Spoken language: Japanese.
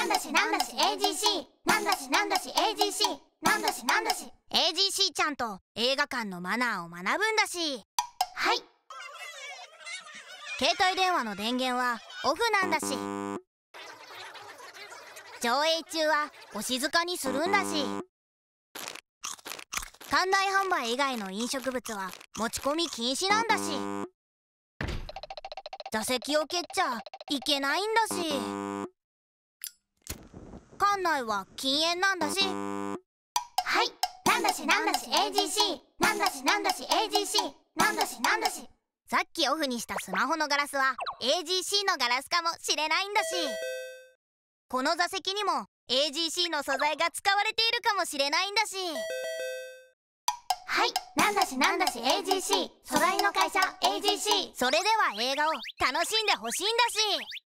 なんだしなんだし AGC なんだしなんだし AGC なんだしなんだし AGC ちゃんと映画館のマナーを学ぶんだしはい携帯電話の電源はオフなんだし上映中はお静かにするんだし館内販売以外の飲食物は持ち込み禁止なんだし座席を蹴っちゃいけないんだし。管内は禁煙なんだしはいなんだしなんだし AGC なんだしなんだし AGC なんだしなんだしさっきオフにしたスマホのガラスは AGC のガラスかもしれないんだしこの座席にも AGC の素材が使われているかもしれないんだしはいなんだしなんだし AGC 素材の会社 AGC それでは映画を楽しんでほしいんだし